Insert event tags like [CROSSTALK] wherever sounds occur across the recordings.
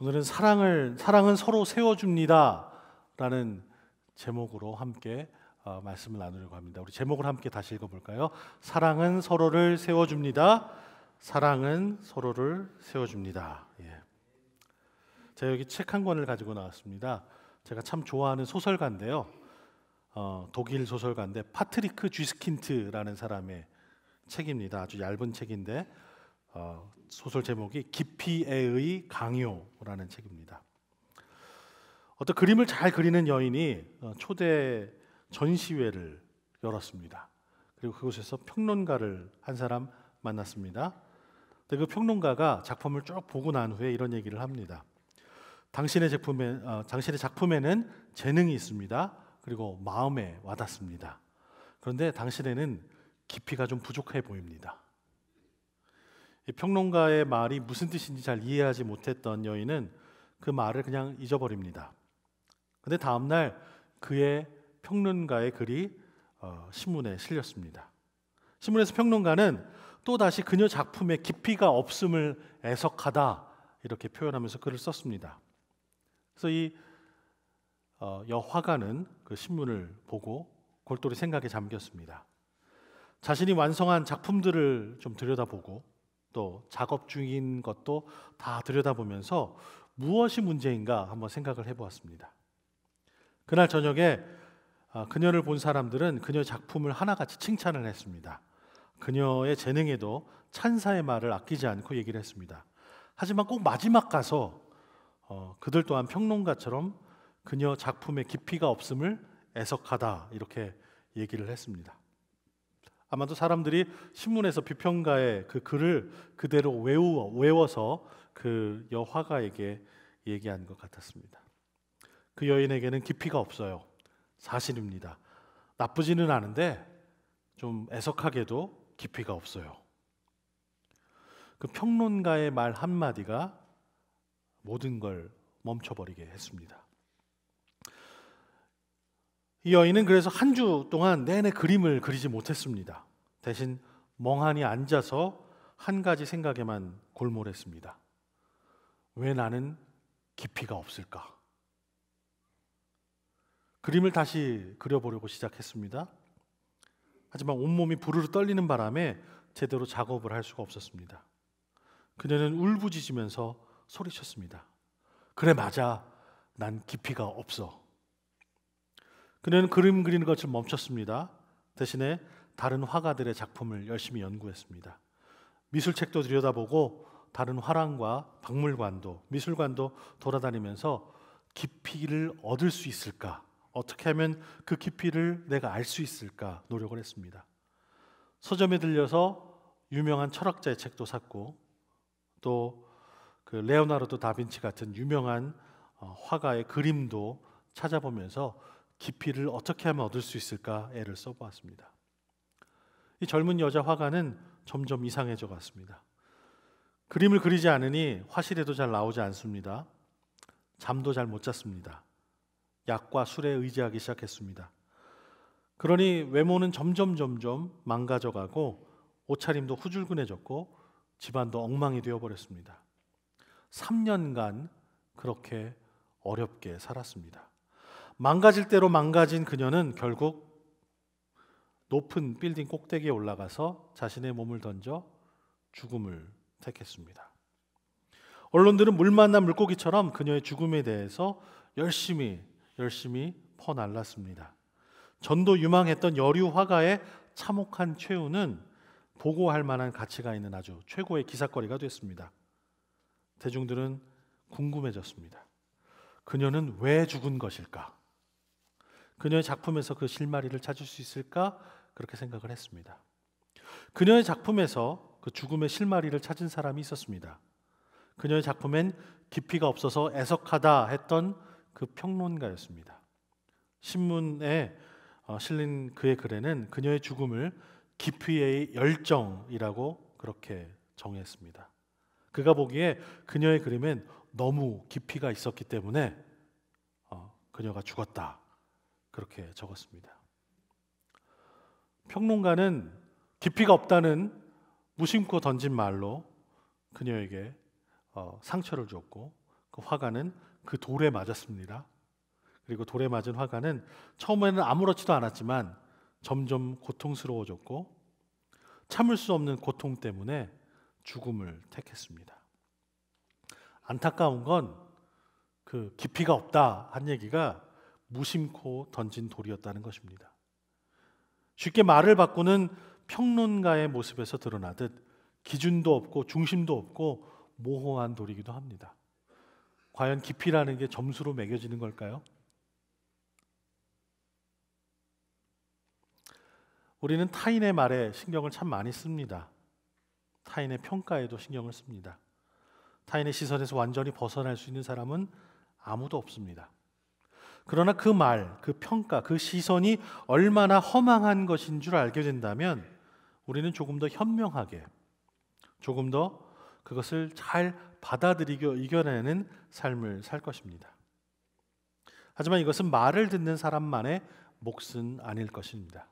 오늘은 사랑을 사랑은 서로 세워줍니다라는 제목으로 함께 어, 말씀을 나누려고 합니다. 우리 제목을 함께 다시 읽어볼까요? 사랑은 서로를 세워줍니다. 사랑은 서로를 세워줍니다. 예. 제가 여기 책 한 권을 가지고 나왔습니다. 제가 참 좋아하는 소설가인데요. 어, 독일 소설가인데 파트리크 쥐스킨트라는 사람의 책입니다. 아주 얇은 책인데 어, 소설 제목이 깊이애의 강요라는 책입니다. 어떤 그림을 잘 그리는 여인이 어, 초대 전시회를 열었습니다. 그리고 그곳에서 평론가를 한 사람 만났습니다. 그 평론가가 작품을 쭉 보고 난 후에 이런 얘기를 합니다. 당신의 작품에 어, 당신의 작품에는 재능이 있습니다. 그리고 마음에 와닿습니다. 그런데 당신에는 깊이가 좀 부족해 보입니다. 평론가의 말이 무슨 뜻인지 잘 이해하지 못했던 여인은 그 말을 그냥 잊어버립니다. 근데 다음 날 그의 평론가의 글이 어, 신문에 실렸습니다. 신문에서 평론가는 또 다시 그녀 작품의 깊이가 없음을 애석하다 이렇게 표현하면서 글을 썼습니다. 그래서 이 어, 여화가는 그 신문을 보고 골똘히 생각에 잠겼습니다. 자신이 완성한 작품들을 좀 들여다보고 또 작업 중인 것도 다 들여다보면서 무엇이 문제인가 한번 생각을 해보았습니다. 그날 저녁에 아, 그녀를 본 사람들은 그녀 작품을 하나같이 칭찬을 했습니다. 그녀의 재능에도 찬사의 말을 아끼지 않고 얘기를 했습니다. 하지만 꼭 마지막 가서 어, 그들 또한 평론가처럼 그녀 작품의 깊이가 없음을 애석하다 이렇게 얘기를 했습니다. 아마도 사람들이 신문에서 비평가의 그 글을 그대로 외워, 외워서 그 여화가에게 얘기한 것 같았습니다. 그 여인에게는 깊이가 없어요. 사실입니다. 나쁘지는 않은데 좀 애석하게도 깊이가 없어요. 그 평론가의 말 한마디가 모든 걸 멈춰버리게 했습니다. 이 여인은 그래서 한 주 동안 내내 그림을 그리지 못했습니다. 대신 멍하니 앉아서 한 가지 생각에만 골몰했습니다. 왜 나는 깊이가 없을까? 그림을 다시 그려보려고 시작했습니다. 하지만 온몸이 부르르 떨리는 바람에 제대로 작업을 할 수가 없었습니다. 그녀는 울부짖으면서 소리쳤습니다. 그래 맞아. 난 깊이가 없어. 그는 그림 그리는 것을 멈췄습니다. 대신에 다른 화가들의 작품을 열심히 연구했습니다. 미술책도 들여다보고 다른 화랑과 박물관도 미술관도 돌아다니면서 깊이를 얻을 수 있을까? 어떻게 하면 그 깊이를 내가 알 수 있을까? 노력을 했습니다. 서점에 들려서 유명한 철학자의 책도 샀고 또그 레오나르도 다빈치 같은 유명한 어, 화가의 그림도 찾아보면서 깊이를 어떻게 하면 얻을 수 있을까 애를 써보았습니다. 이 젊은 여자 화가는 점점 이상해져 갔습니다. 그림을 그리지 않으니 화실에도 잘 나오지 않습니다. 잠도 잘 못 잤습니다. 약과 술에 의지하기 시작했습니다. 그러니 외모는 점점 점점 망가져가고 옷차림도 후줄근해졌고 집안도 엉망이 되어버렸습니다. 3년간 그렇게 어렵게 살았습니다. 망가질 대로 망가진 그녀는 결국 높은 빌딩 꼭대기에 올라가서 자신의 몸을 던져 죽음을 택했습니다. 언론들은 물 만난 물고기처럼 그녀의 죽음에 대해서 열심히 열심히 퍼날랐습니다. 전도 유망했던 여류 화가의 참혹한 최후는 보고할 만한 가치가 있는 아주 최고의 기사거리가 됐습니다. 대중들은 궁금해졌습니다. 그녀는 왜 죽은 것일까? 그녀의 작품에서 그 실마리를 찾을 수 있을까 그렇게 생각을 했습니다. 그녀의 작품에서 그 죽음의 실마리를 찾은 사람이 있었습니다. 그녀의 작품엔 깊이가 없어서 애석하다 했던 그 평론가였습니다. 신문에 어, 실린 그의 글에는 그녀의 죽음을 깊이의 열정이라고 그렇게 정했습니다. 그가 보기에 그녀의 그림엔 너무 깊이가 있었기 때문에 어, 그녀가 죽었다 그렇게 적었습니다. 평론가는 깊이가 없다는 무심코 던진 말로 그녀에게 어, 상처를 줬고 그 화가는 그 돌에 맞았습니다. 그리고 돌에 맞은 화가는 처음에는 아무렇지도 않았지만 점점 고통스러워졌고 참을 수 없는 고통 때문에 죽음을 택했습니다. 안타까운 건 그 깊이가 없다 한 얘기가 무심코 던진 돌이었다는 것입니다. 쉽게 말을 바꾸는 평론가의 모습에서 드러나듯 기준도 없고 중심도 없고 모호한 돌이기도 합니다. 과연 깊이라는 게 점수로 매겨지는 걸까요? 우리는 타인의 말에 신경을 참 많이 씁니다. 타인의 평가에도 신경을 씁니다. 타인의 시선에서 완전히 벗어날 수 있는 사람은 아무도 없습니다. 그러나 그 말, 그 평가, 그 시선이 얼마나 허망한 것인 줄 알게 된다면 우리는 조금 더 현명하게, 조금 더 그것을 잘 받아들이고 이겨내는 삶을 살 것입니다. 하지만 이것은 말을 듣는 사람만의 몫은 아닐 것입니다.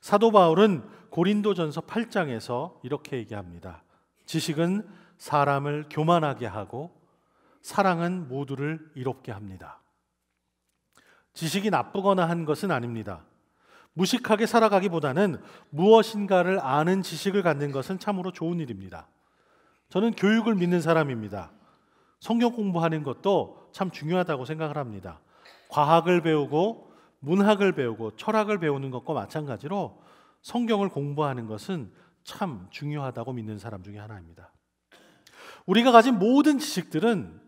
사도 바울은 고린도전서 8장에서 이렇게 얘기합니다. 지식은 사람을 교만하게 하고 사랑은 모두를 이롭게 합니다. 지식이 나쁘거나 한 것은 아닙니다. 무식하게 살아가기보다는 무엇인가를 아는 지식을 갖는 것은 참으로 좋은 일입니다. 저는 교육을 믿는 사람입니다. 성경 공부하는 것도 참 중요하다고 생각을 합니다. 과학을 배우고 문학을 배우고 철학을 배우는 것과 마찬가지로 성경을 공부하는 것은 참 중요하다고 믿는 사람 중에 하나입니다. 우리가 가진 모든 지식들은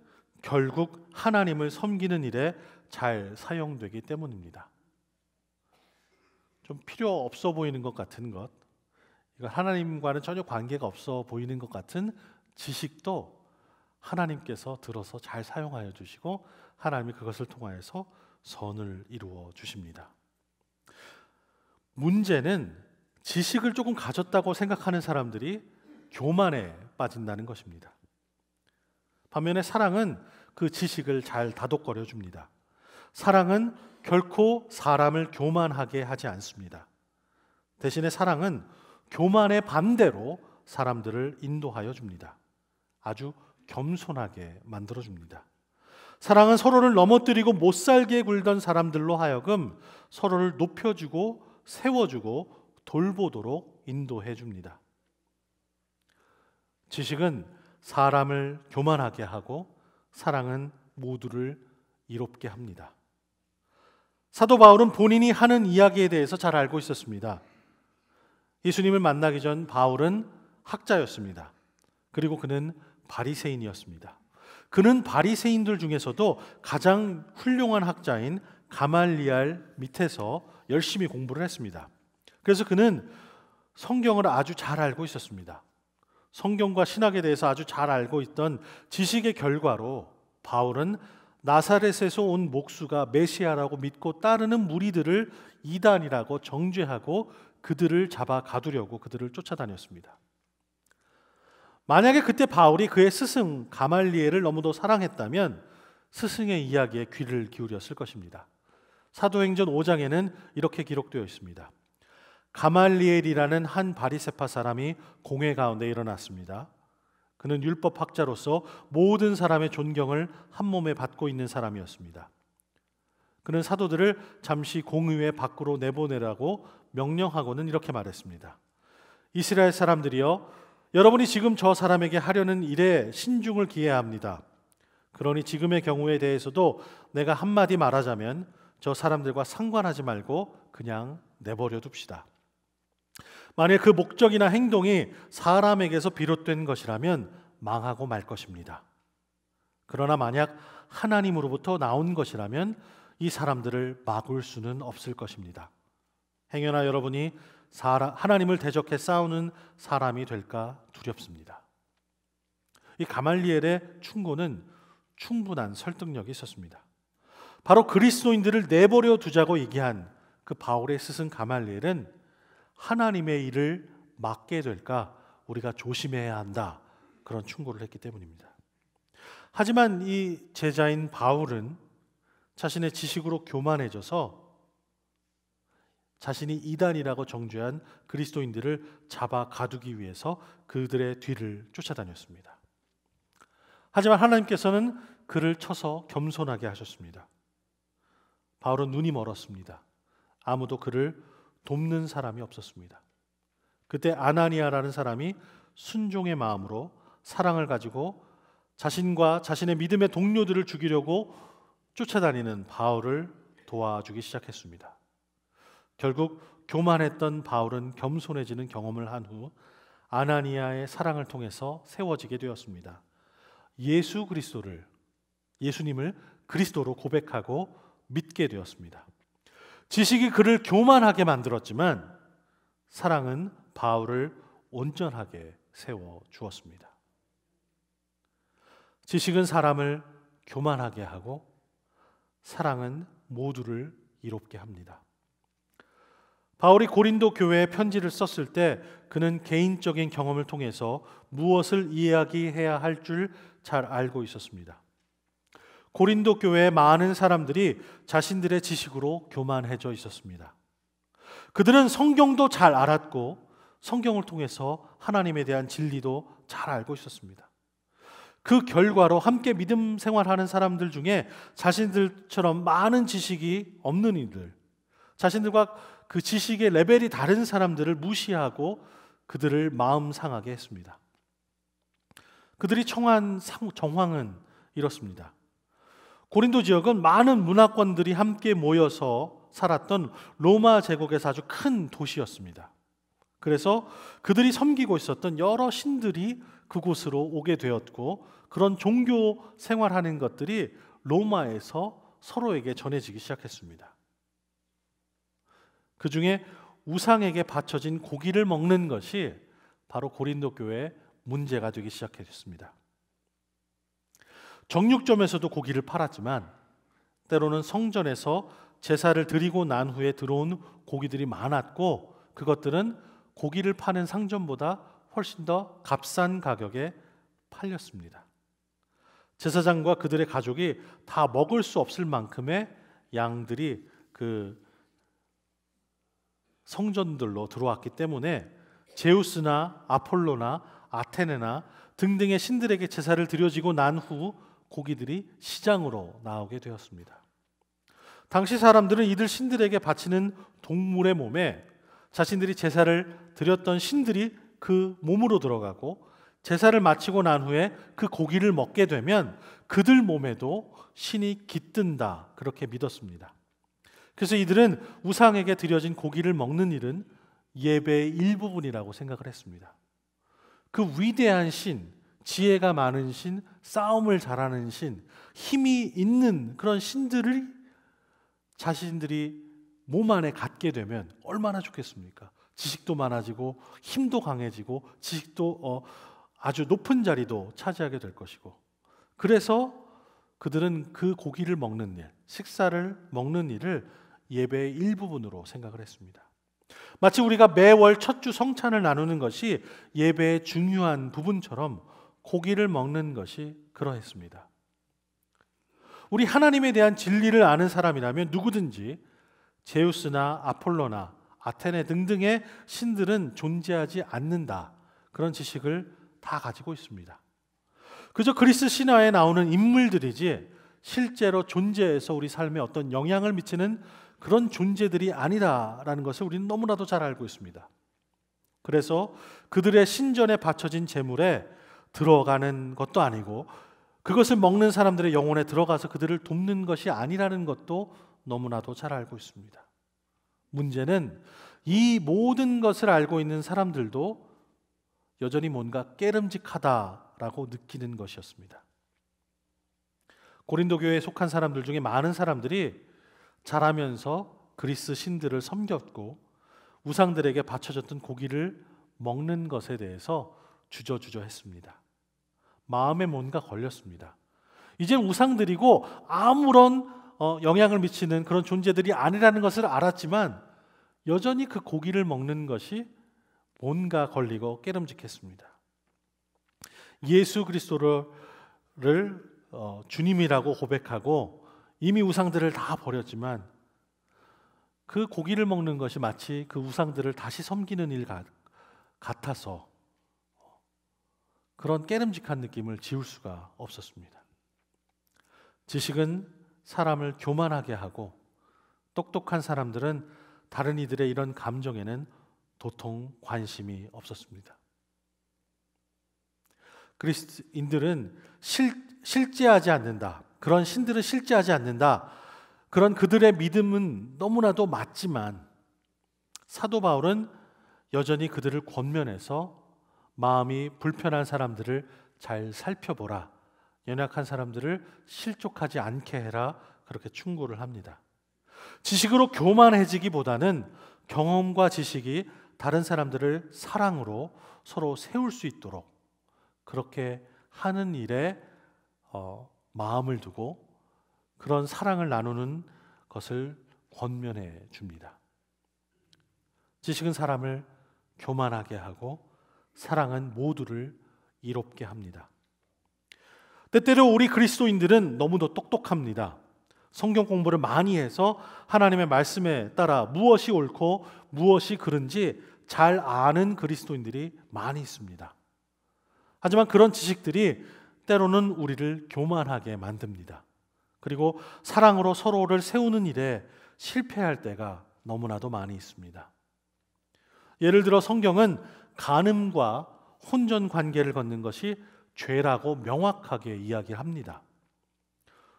결국 하나님을 섬기는 일에 잘 사용되기 때문입니다. 좀 필요 없어 보이는 것 같은 것, 이건 하나님과는 전혀 관계가 없어 보이는 것 같은 지식도 하나님께서 들어서 잘 사용하여 주시고 하나님이 그것을 통하여서 선을 이루어 주십니다. 문제는 지식을 조금 가졌다고 생각하는 사람들이 교만에 빠진다는 것입니다. 반면에 사랑은 그 지식을 잘 다독거려 줍니다. 사랑은 결코 사람을 교만하게 하지 않습니다. 대신에 사랑은 교만의 반대로 사람들을 인도하여 줍니다. 아주 겸손하게 만들어 줍니다. 사랑은 서로를 넘어뜨리고 못 살게 굴던 사람들로 하여금 서로를 높여주고 세워주고 돌보도록 인도해 줍니다. 지식은 사람을 교만하게 하고 사랑은 모두를 이롭게 합니다. 사도 바울은 본인이 하는 이야기에 대해서 잘 알고 있었습니다. 예수님을 만나기 전 바울은 학자였습니다. 그리고 그는 바리새인이었습니다. 그는 바리새인들 중에서도 가장 훌륭한 학자인 가말리알 밑에서 열심히 공부를 했습니다. 그래서 그는 성경을 아주 잘 알고 있었습니다. 성경과 신학에 대해서 아주 잘 알고 있던 지식의 결과로 바울은 나사렛에서 온 목수가 메시아라고 믿고 따르는 무리들을 이단이라고 정죄하고 그들을 잡아 가두려고 그들을 쫓아다녔습니다. 만약에 그때 바울이 그의 스승 가말리엘을 너무도 사랑했다면 스승의 이야기에 귀를 기울였을 것입니다. 사도행전 5장에는 이렇게 기록되어 있습니다. 가말리엘이라는 한 바리세파 사람이 공회 가운데 일어났습니다. 그는 율법학자로서 모든 사람의 존경을 한 몸에 받고 있는 사람이었습니다. 그는 사도들을 잠시 공의회 밖으로 내보내라고 명령하고는 이렇게 말했습니다. 이스라엘 사람들이여, 여러분이 지금 저 사람에게 하려는 일에 신중을 기해야 합니다. 그러니 지금의 경우에 대해서도 내가 한마디 말하자면 저 사람들과 상관하지 말고 그냥 내버려 둡시다. 만일 그 목적이나 행동이 사람에게서 비롯된 것이라면 망하고 말 것입니다. 그러나 만약 하나님으로부터 나온 것이라면 이 사람들을 막을 수는 없을 것입니다. 행여나 여러분이 사람, 하나님을 대적해 싸우는 사람이 될까 두렵습니다. 이 가말리엘의 충고는 충분한 설득력이 있었습니다. 바로 그리스도인들을 내버려 두자고 얘기한 그 바울의 스승 가말리엘은 하나님의 일을 맡게 될까 우리가 조심해야 한다. 그런 충고를 했기 때문입니다. 하지만 이 제자인 바울은 자신의 지식으로 교만해져서 자신이 이단이라고 정죄한 그리스도인들을 잡아 가두기 위해서 그들의 뒤를 쫓아다녔습니다. 하지만 하나님께서는 그를 쳐서 겸손하게 하셨습니다. 바울은 눈이 멀었습니다. 아무도 그를 돕는 사람이 없었습니다. 그때 아나니아라는 사람이 순종의 마음으로 사랑을 가지고 자신과 자신의 믿음의 동료들을 죽이려고 쫓아다니는 바울을 도와주기 시작했습니다. 결국 교만했던 바울은 겸손해지는 경험을 한 후 아나니아의 사랑을 통해서 세워지게 되었습니다. 예수 그리스도를 예수님을 그리스도로 고백하고 믿게 되었습니다. 지식이 그를 교만하게 만들었지만 사랑은 바울을 온전하게 세워 주었습니다. 지식은 사람을 교만하게 하고 사랑은 모두를 이롭게 합니다. 바울이 고린도 교회에 편지를 썼을 때 그는 개인적인 경험을 통해서 무엇을 이야기해야 할 줄 잘 알고 있었습니다. 고린도 교회의 많은 사람들이 자신들의 지식으로 교만해져 있었습니다. 그들은 성경도 잘 알았고 성경을 통해서 하나님에 대한 진리도 잘 알고 있었습니다. 그 결과로 함께 믿음 생활하는 사람들 중에 자신들처럼 많은 지식이 없는 이들, 자신들과 그 지식의 레벨이 다른 사람들을 무시하고 그들을 마음 상하게 했습니다. 그들이 청한 정황은 이렇습니다. 고린도 지역은 많은 문화권들이 함께 모여서 살았던 로마 제국에서 아주 큰 도시였습니다. 그래서 그들이 섬기고 있었던 여러 신들이 그곳으로 오게 되었고 그런 종교 생활하는 것들이 로마에서 서로에게 전해지기 시작했습니다. 그 중에 우상에게 바쳐진 고기를 먹는 것이 바로 고린도 교회의 문제가 되기 시작했습니다. 정육점에서도 고기를 팔았지만 때로는 성전에서 제사를 드리고 난 후에 들어온 고기들이 많았고 그것들은 고기를 파는 상점보다 훨씬 더 값싼 가격에 팔렸습니다. 제사장과 그들의 가족이 다 먹을 수 없을 만큼의 양들이 그 성전들로 들어왔기 때문에 제우스나 아폴로나 아테네나 등등의 신들에게 제사를 드려지고 난후 고기들이 시장으로 나오게 되었습니다. 당시 사람들은 이들 신들에게 바치는 동물의 몸에 자신들이 제사를 드렸던 신들이 그 몸으로 들어가고 제사를 마치고 난 후에 그 고기를 먹게 되면 그들 몸에도 신이 깃든다 그렇게 믿었습니다. 그래서 이들은 우상에게 드려진 고기를 먹는 일은 예배의 일부분이라고 생각을 했습니다. 그 위대한 신 지혜가 많은 신, 싸움을 잘하는 신, 힘이 있는 그런 신들을 자신들이 몸 안에 갖게 되면 얼마나 좋겠습니까? 지식도 많아지고 힘도 강해지고 지식도 어, 아주 높은 자리도 차지하게 될 것이고 그래서 그들은 그 고기를 먹는 일, 식사를 먹는 일을 예배의 일부분으로 생각을 했습니다. 마치 우리가 매월 첫 주 성찬을 나누는 것이 예배의 중요한 부분처럼 고기를 먹는 것이 그러했습니다. 우리 하나님에 대한 진리를 아는 사람이라면 누구든지 제우스나 아폴로나 아테네 등등의 신들은 존재하지 않는다. 그런 지식을 다 가지고 있습니다. 그저 그리스 신화에 나오는 인물들이지 실제로 존재해서 우리 삶에 어떤 영향을 미치는 그런 존재들이 아니다라는 것을 우리는 너무나도 잘 알고 있습니다. 그래서 그들의 신전에 바쳐진 재물에 들어가는 것도 아니고 그것을 먹는 사람들의 영혼에 들어가서 그들을 돕는 것이 아니라는 것도 너무나도 잘 알고 있습니다. 문제는 이 모든 것을 알고 있는 사람들도 여전히 뭔가 깨름직하다라고 느끼는 것이었습니다. 고린도 교회에 속한 사람들 중에 많은 사람들이 자라면서 그리스 신들을 섬겼고 우상들에게 바쳐졌던 고기를 먹는 것에 대해서 주저주저했습니다. 마음에 뭔가 걸렸습니다. 이제 우상들이고 아무런 어, 영향을 미치는 그런 존재들이 아니라는 것을 알았지만 여전히 그 고기를 먹는 것이 뭔가 걸리고 깨름직했습니다. 예수 그리스도를 어, 주님이라고 고백하고 이미 우상들을 다 버렸지만 그 고기를 먹는 것이 마치 그 우상들을 다시 섬기는 일 같아서 그런 깨름직한 느낌을 지울 수가 없었습니다. 지식은 사람을 교만하게 하고 똑똑한 사람들은 다른 이들의 이런 감정에는 도통 관심이 없었습니다. 그리스인들은 실, 실제하지 않는다. 그런 신들은 실제하지 않는다. 그런 그들의 믿음은 너무나도 맞지만 사도 바울은 여전히 그들을 권면해서 마음이 불편한 사람들을 잘 살펴보라. 연약한 사람들을 실족하지 않게 해라. 그렇게 충고를 합니다. 지식으로 교만해지기보다는 경험과 지식이 다른 사람들을 사랑으로 서로 세울 수 있도록 그렇게 하는 일에 어, 마음을 두고 그런 사랑을 나누는 것을 권면해 줍니다. 지식은 사람을 교만하게 하고 사랑은 모두를 이롭게 합니다. 때때로 우리 그리스도인들은 너무도 똑똑합니다. 성경 공부를 많이 해서 하나님의 말씀에 따라 무엇이 옳고 무엇이 그른지 잘 아는 그리스도인들이 많이 있습니다. 하지만 그런 지식들이 때로는 우리를 교만하게 만듭니다. 그리고 사랑으로 서로를 세우는 일에 실패할 때가 너무나도 많이 있습니다. 예를 들어 성경은 간음과 혼전 관계를 걷는 것이 죄라고 명확하게 이야기합니다.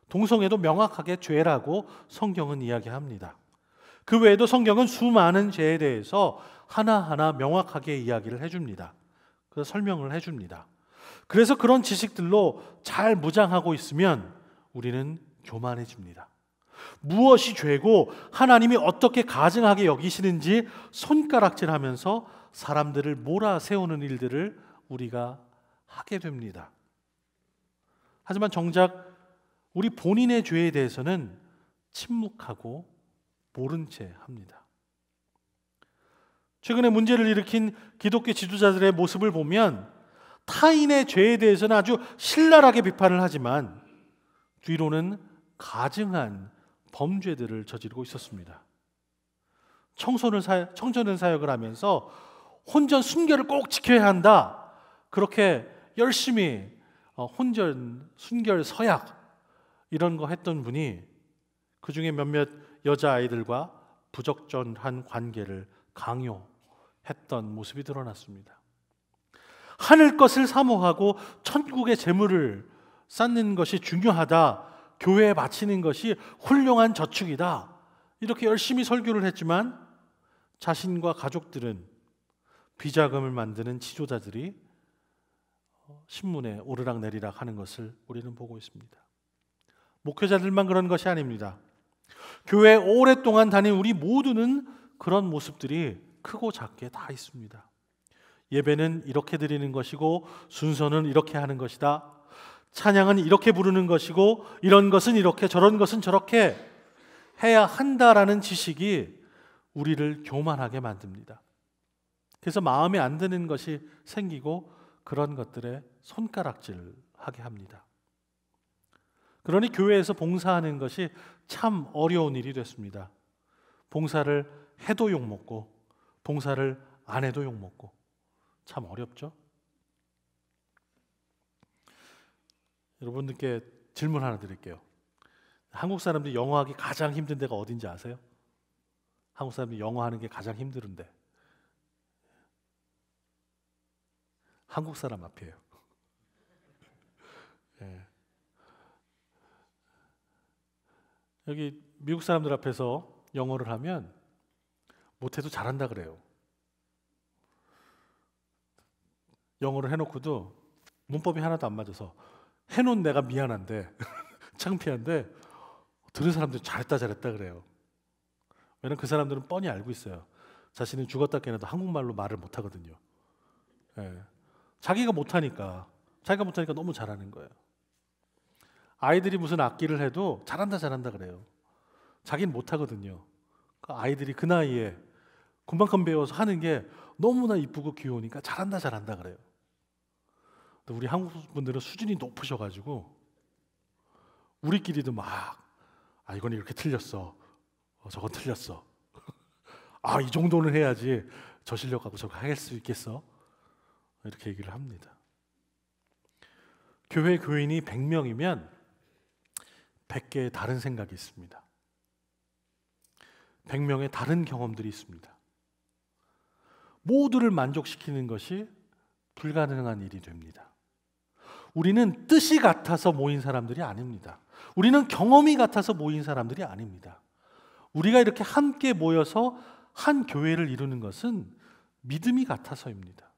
동성애도 명확하게 죄라고 성경은 이야기합니다. 그 외에도 성경은 수많은 죄에 대해서 하나하나 명확하게 이야기를 해줍니다. 그래서 설명을 해줍니다. 그래서 그런 지식들로 잘 무장하고 있으면 우리는 교만해집니다. 무엇이 죄고 하나님이 어떻게 가증하게 여기시는지 손가락질하면서 사람들을 몰아세우는 일들을 우리가 하게 됩니다. 하지만 정작 우리 본인의 죄에 대해서는 침묵하고 모른 채 합니다. 최근에 문제를 일으킨 기독교 지도자들의 모습을 보면 타인의 죄에 대해서는 아주 신랄하게 비판을 하지만 뒤로는 가증한 범죄들을 저지르고 있었습니다. 청소년 사역, 청소년 사역을 하면서 혼전 순결을 꼭 지켜야 한다. 그렇게 열심히 어, 혼전 순결 서약 이런 거 했던 분이 그 중에 몇몇 여자 아이들과 부적절한 관계를 강요했던 모습이 드러났습니다. 하늘 것을 사모하고 천국의 재물을 쌓는 것이 중요하다. 교회에 바치는 것이 훌륭한 저축이다. 이렇게 열심히 설교를 했지만 자신과 가족들은 비자금을 만드는 지조자들이 신문에 오르락 내리락 하는 것을 우리는 보고 있습니다. 목회자들만 그런 것이 아닙니다. 교회 오랫동안 다닌 우리 모두는 그런 모습들이 크고 작게 다 있습니다. 예배는 이렇게 드리는 것이고 순서는 이렇게 하는 것이다. 찬양은 이렇게 부르는 것이고 이런 것은 이렇게 저런 것은 저렇게 해야 한다라는 지식이 우리를 교만하게 만듭니다. 그래서 마음에 안 드는 것이 생기고 그런 것들에 손가락질 하게 합니다. 그러니 교회에서 봉사하는 것이 참 어려운 일이 됐습니다. 봉사를 해도 욕먹고, 봉사를 안 해도 욕먹고, 참 어렵죠? 여러분들께 질문 하나 드릴게요. 한국 사람들이 영어하기 가장 힘든 데가 어딘지 아세요? 한국 사람들이 영어하는 게 가장 힘들데 한국 사람 앞이에요. [LAUGHS] 예. 여기 미국 사람들 앞에서 영어를 하면 못해도 잘한다 그래요. 영어를 해놓고도 문법이 하나도 안 맞아서 해놓은 내가 미안한데 [LAUGHS] 창피한데 들은 사람들 잘했다 잘했다 그래요. 왜냐면 그 사람들은 뻔히 알고 있어요. 자신은 죽었다 깨나도 한국말로 말을 못하거든요. 예. 자기가 못하니까 자기가 못하니까 너무 잘하는 거예요. 아이들이 무슨 악기를 해도 잘한다 잘한다 그래요. 자기는 못하거든요. 그 아이들이 그 나이에 금방금 배워서 하는 게 너무나 이쁘고 귀여우니까 잘한다 잘한다 그래요. 또 우리 한국 분들은 수준이 높으셔가지고 우리끼리도 막 아 이건 이렇게 틀렸어, 어, 저건 틀렸어. [LAUGHS] 아 이 정도는 해야지 저 실력하고 저거 할 수 있겠어. 이렇게 얘기를 합니다. 교회 교인이 100명이면 100개의 다른 생각이 있습니다. 100명의 다른 경험들이 있습니다. 모두를 만족시키는 것이 불가능한 일이 됩니다. 우리는 뜻이 같아서 모인 사람들이 아닙니다. 우리는 경험이 같아서 모인 사람들이 아닙니다. 우리가 이렇게 함께 모여서 한 교회를 이루는 것은 믿음이 같아서입니다.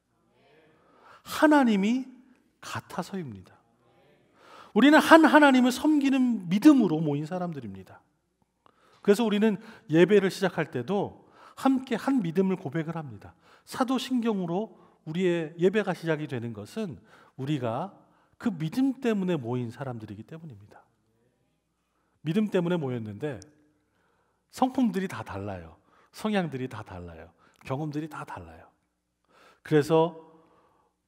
하나님이 같아서입니다. 우리는 한 하나님을 섬기는 믿음으로 모인 사람들입니다. 그래서 우리는 예배를 시작할 때도 함께 한 믿음을 고백을 합니다. 사도신경으로 우리의 예배가 시작이 되는 것은 우리가 그 믿음 때문에 모인 사람들이기 때문입니다. 믿음 때문에 모였는데 성품들이 다 달라요. 성향들이 다 달라요. 경험들이 다 달라요. 그래서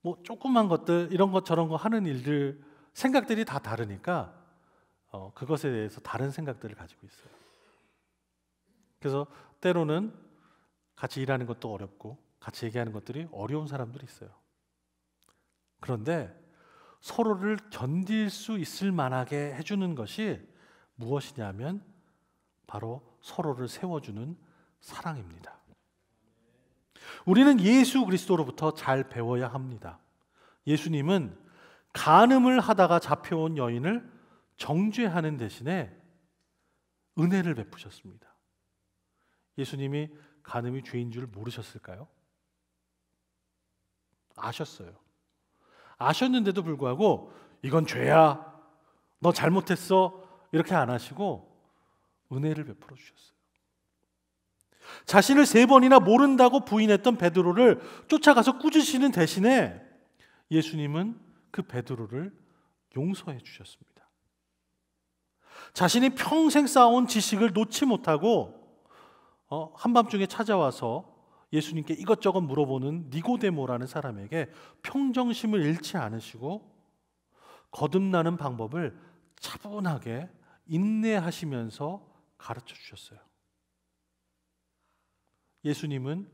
뭐 조그만 것들 이런 것 저런 거 하는 일들 생각들이 다 다르니까 어, 그것에 대해서 다른 생각들을 가지고 있어요. 그래서 때로는 같이 일하는 것도 어렵고 같이 얘기하는 것들이 어려운 사람들이 있어요. 그런데 서로를 견딜 수 있을 만하게 해주는 것이 무엇이냐면 바로 서로를 세워주는 사랑입니다. 우리는 예수 그리스도로부터 잘 배워야 합니다. 예수님은 간음을 하다가 잡혀온 여인을 정죄하는 대신에 은혜를 베푸셨습니다. 예수님이 간음이 죄인 줄 모르셨을까요? 아셨어요. 아셨는데도 불구하고 이건 죄야. 너 잘못했어. 이렇게 안 하시고 은혜를 베풀어 주셨어요. 자신을 세 번이나 모른다고 부인했던 베드로를 쫓아가서 꾸짖으시는 대신에 예수님은 그 베드로를 용서해 주셨습니다. 자신이 평생 쌓아온 지식을 놓지 못하고 어, 한밤중에 찾아와서 예수님께 이것저것 물어보는 니고데모라는 사람에게 평정심을 잃지 않으시고 거듭나는 방법을 차분하게 인내하시면서 가르쳐 주셨어요. 예수님은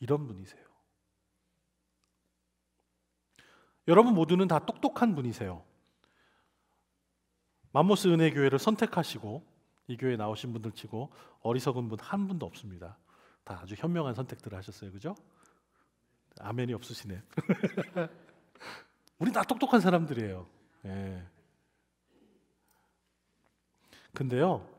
이런 분이세요. 여러분 모두는 다 똑똑한 분이세요. 맘모스 은혜 교회를 선택하시고 이 교회 나오신 분들 치고 어리석은 분 한 분도 없습니다. 다 아주 현명한 선택들을 하셨어요. 그죠? 아멘이 없으시네. [LAUGHS] 우리 다 똑똑한 사람들이에요. 예. 근데요.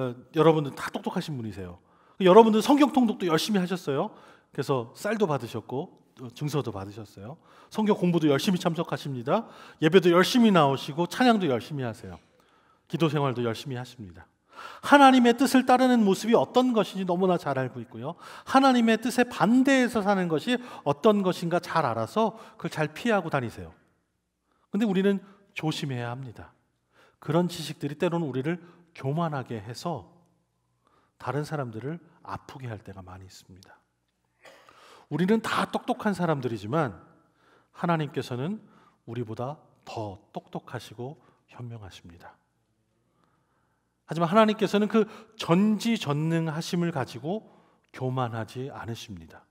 어, 여러분들 다 똑똑하신 분이세요. 여러분들 성경 통독도 열심히 하셨어요. 그래서 쌀도 받으셨고 어, 증서도 받으셨어요. 성경 공부도 열심히 참석하십니다. 예배도 열심히 나오시고 찬양도 열심히 하세요. 기도 생활도 열심히 하십니다. 하나님의 뜻을 따르는 모습이 어떤 것인지 너무나 잘 알고 있고요. 하나님의 뜻에 반대해서 사는 것이 어떤 것인가 잘 알아서 그걸 잘 피하고 다니세요. 근데 우리는 조심해야 합니다. 그런 지식들이 때로는 우리를 교만하게 해서 다른 사람들을 아프게 할 때가 많이 있습니다. 우리는 다 똑똑한 사람들이지만 하나님께서는 우리보다 더 똑똑하시고 현명하십니다. 하지만 하나님께서는 그 전지전능하심을 가지고 교만하지 않으십니다.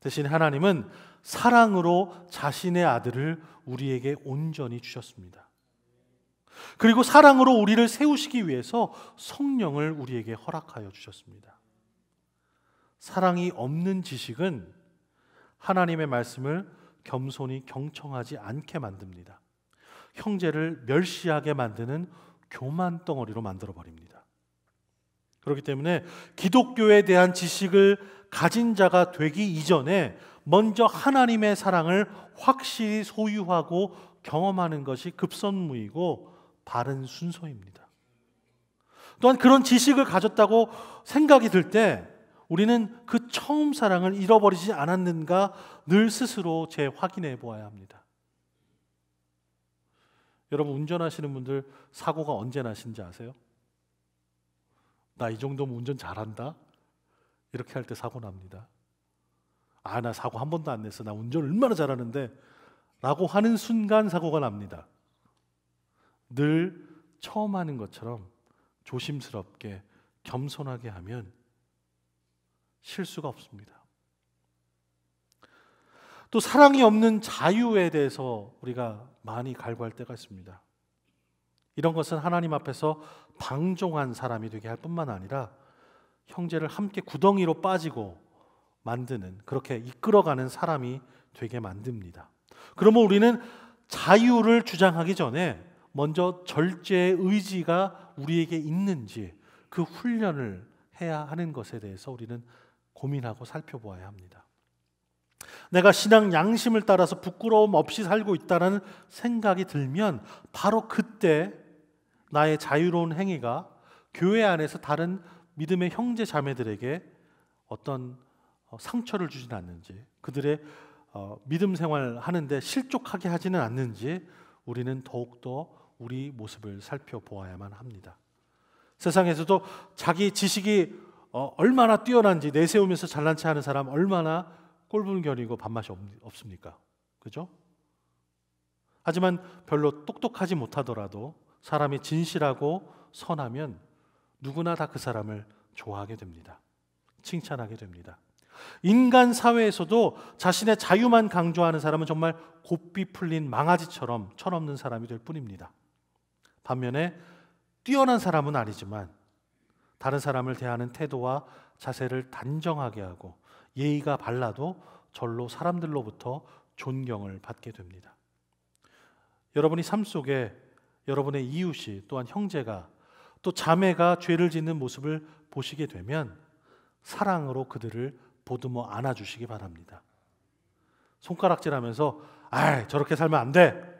대신 하나님은 사랑으로 자신의 아들을 우리에게 온전히 주셨습니다. 그리고 사랑으로 우리를 세우시기 위해서 성령을 우리에게 허락하여 주셨습니다. 사랑이 없는 지식은 하나님의 말씀을 겸손히 경청하지 않게 만듭니다. 형제를 멸시하게 만드는 교만 덩어리로 만들어 버립니다. 그렇기 때문에 기독교에 대한 지식을 가진 자가 되기 이전에 먼저 하나님의 사랑을 확실히 소유하고 경험하는 것이 급선무이고 바른 순서입니다. 또한 그런 지식을 가졌다고 생각이 들 때 우리는 그 처음 사랑을 잃어버리지 않았는가 늘 스스로 재확인해 보아야 합니다. 여러분 운전하시는 분들 사고가 언제 나신지 아세요? 나 이 정도면 운전 잘한다. 이렇게 할 때 사고 납니다. 아, 나 사고 한 번도 안 냈어. 나 운전 얼마나 잘하는데. 라고 하는 순간 사고가 납니다. 늘 처음 하는 것처럼 조심스럽게 겸손하게 하면 실수가 없습니다. 또 사랑이 없는 자유에 대해서 우리가 많이 갈구할 때가 있습니다. 이런 것은 하나님 앞에서 방종한 사람이 되게 할 뿐만 아니라 형제를 함께 구덩이로 빠지고 만드는 그렇게 이끌어가는 사람이 되게 만듭니다. 그러면 우리는 자유를 주장하기 전에 먼저 절제의 의지가 우리에게 있는지 그 훈련을 해야 하는 것에 대해서 우리는 고민하고 살펴보아야 합니다. 내가 신앙 양심을 따라서 부끄러움 없이 살고 있다는 생각이 들면 바로 그때 나의 자유로운 행위가 교회 안에서 다른 믿음의 형제 자매들에게 어떤 어, 상처를 주진 않는지 그들의 어, 믿음 생활 하는데 실족하게 하지는 않는지 우리는 더욱더 우리 모습을 살펴보아야만 합니다. 세상에서도 자기 지식이 어, 얼마나 뛰어난지 내세우면서 잘난 체 하는 사람 얼마나 꼴분견이고 밥맛이 없습니까? 그죠? 하지만 별로 똑똑하지 못하더라도 사람이 진실하고 선하면 누구나 다 그 사람을 좋아하게 됩니다. 칭찬하게 됩니다. 인간 사회에서도 자신의 자유만 강조하는 사람은 정말 곱비 풀린 망아지처럼 철없는 사람이 될 뿐입니다. 반면에 뛰어난 사람은 아니지만 다른 사람을 대하는 태도와 자세를 단정하게 하고 예의가 발라도 절로 사람들로부터 존경을 받게 됩니다. 여러분이 삶 속에 여러분의 이웃이 또한 형제가 또 자매가 죄를 짓는 모습을 보시게 되면 사랑으로 그들을 보듬어 안아주시기 바랍니다. 손가락질하면서 아 저렇게 살면 안 돼.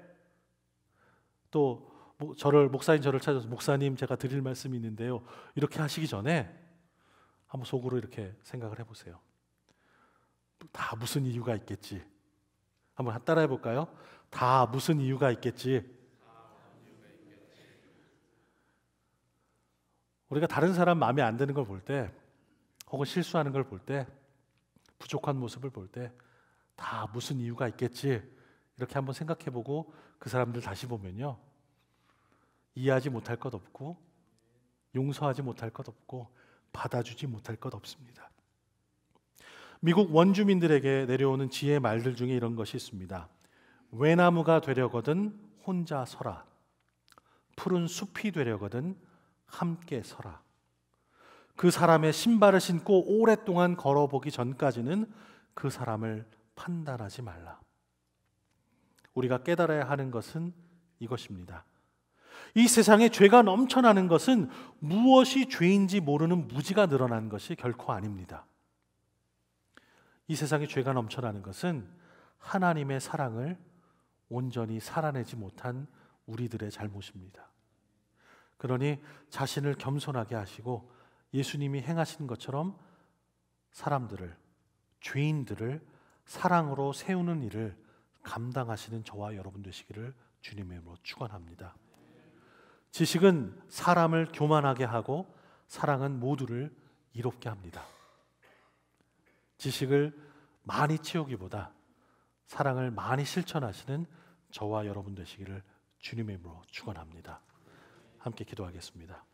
또 저를 목사인 저를 찾아서 목사님 제가 드릴 말씀이 있는데요. 이렇게 하시기 전에 한번 속으로 이렇게 생각을 해보세요. 다 무슨 이유가 있겠지. 한번 따라해 볼까요? 다 무슨 이유가 있겠지. 우리가 다른 사람 마음에 안 드는 걸 볼 때, 혹은 실수하는 걸 볼 때, 부족한 모습을 볼 때, 다 무슨 이유가 있겠지. 이렇게 한번 생각해 보고 그 사람들 다시 보면요. 이해하지 못할 것 없고 용서하지 못할 것 없고 받아주지 못할 것 없습니다. 미국 원주민들에게 내려오는 지혜 말들 중에 이런 것이 있습니다. 외나무가 되려거든 혼자 서라. 푸른 숲이 되려거든 함께 서라. 그 사람의 신발을 신고 오랫동안 걸어보기 전까지는 그 사람을 판단하지 말라. 우리가 깨달아야 하는 것은 이것입니다. 이 세상에 죄가 넘쳐나는 것은 무엇이 죄인지 모르는 무지가 늘어난 것이 결코 아닙니다. 이 세상에 죄가 넘쳐나는 것은 하나님의 사랑을 온전히 살아내지 못한 우리들의 잘못입니다. 그러니 자신을 겸손하게 하시고 예수님이 행하신 것처럼 사람들을, 죄인들을 사랑으로 세우는 일을 감당하시는 저와 여러분 되시기를 주님의 이름으로 축원합니다. 지식은 사람을 교만하게 하고 사랑은 모두를 이롭게 합니다. 지식을 많이 채우기보다 사랑을 많이 실천하시는 저와 여러분 되시기를 주님의 이름으로 축원합니다. 함께 기도하겠습니다.